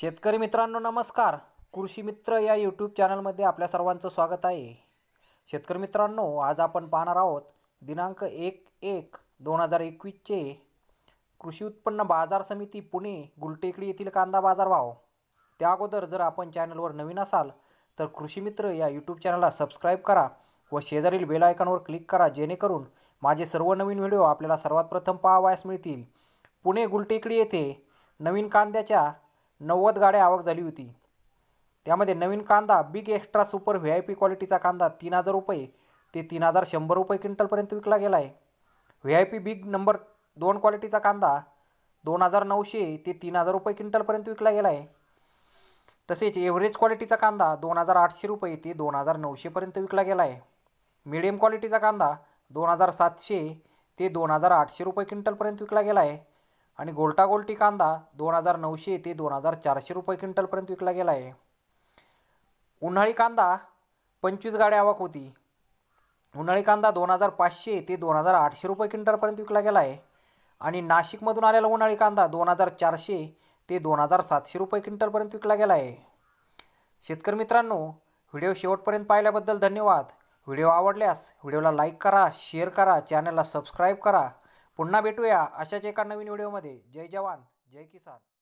शेतकरी मित्रांनो नमस्कार कृषी मित्र या यूट्यूब चॅनलमध्ये आपल्या सर्वांचं स्वागत आहे शेतकरी मित्रांनो आज आपण पाहणार आहोत दिनांक एक एक दोन हजार एकवीसचे कृषी उत्पन्न बाजार समिती पुणे गुलटेकडी येथील कांदा बाजार भाव त्या अगोदर जर आपण चॅनलवर नवीन असाल तर कृषी मित्र या यूट्यूब चॅनलला सबस्क्राईब करा व शेजारील बेल आयकॉनवर क्लिक करा जेणेकरून माझे सर्व नवीन व्हिडिओ आपल्याला सर्वात प्रथम पाहावयास मिळतील पुणे गुलटेकडी येथे नवीन कांद्याच्या नव्वद गाड्या आवक झाली होती त्यामध्ये नवीन कांदा big extra super V I P क्वालिटीचा कांदा तीन हजार रुपये ते तीन हजार शंभर रुपये क्विंटलपर्यंत विकला गेला आहे V I P big number दोन क्वालिटीचा कांदा दोन हजार नऊशे ते तीन हजार रुपये क्विंटलपर्यंत विकला गेला आहे तसेच एव्हरेज क्वालिटीचा कांदा दोन हजार आठशे रुपये ते दोन हजार नऊशेपर्यंत विकला गेला आहे मिडियम क्वालिटीचा कांदा दोन हजार सातशे ते दोन हजार आठशे रुपये क्विंटलपर्यंत विकला गेला आहे आणि गोल्टी कांदा दोन हजार नऊशे ते दोन हजार चारशे रुपये क्विंटलपर्यंत विकला गेला आहे उन्हाळी कांदा पंचवीस गाड्या आवक होती उन्हाळी कांदा दोन हजार पाचशे ते दोन हजार आठशे रुपये क्विंटलपर्यंत विकला गेला आहे आणि नाशिकमधून आलेला उन्हाळी कांदा दोन हजार चारशे ते दोन हजार सातशे रुपये क्विंटलपर्यंत विकला गेला आहे शेतकरी मित्रांनो व्हिडिओ शेवटपर्यंत पाहिल्याबद्दल धन्यवाद व्हिडिओ आवडल्यास व्हिडिओला लाईक करा शेअर करा चॅनलला सबस्क्राईब करा पुन्हा भेटूया अशाच एका नवीन व्हिडिओमध्ये जय जवान जय किसान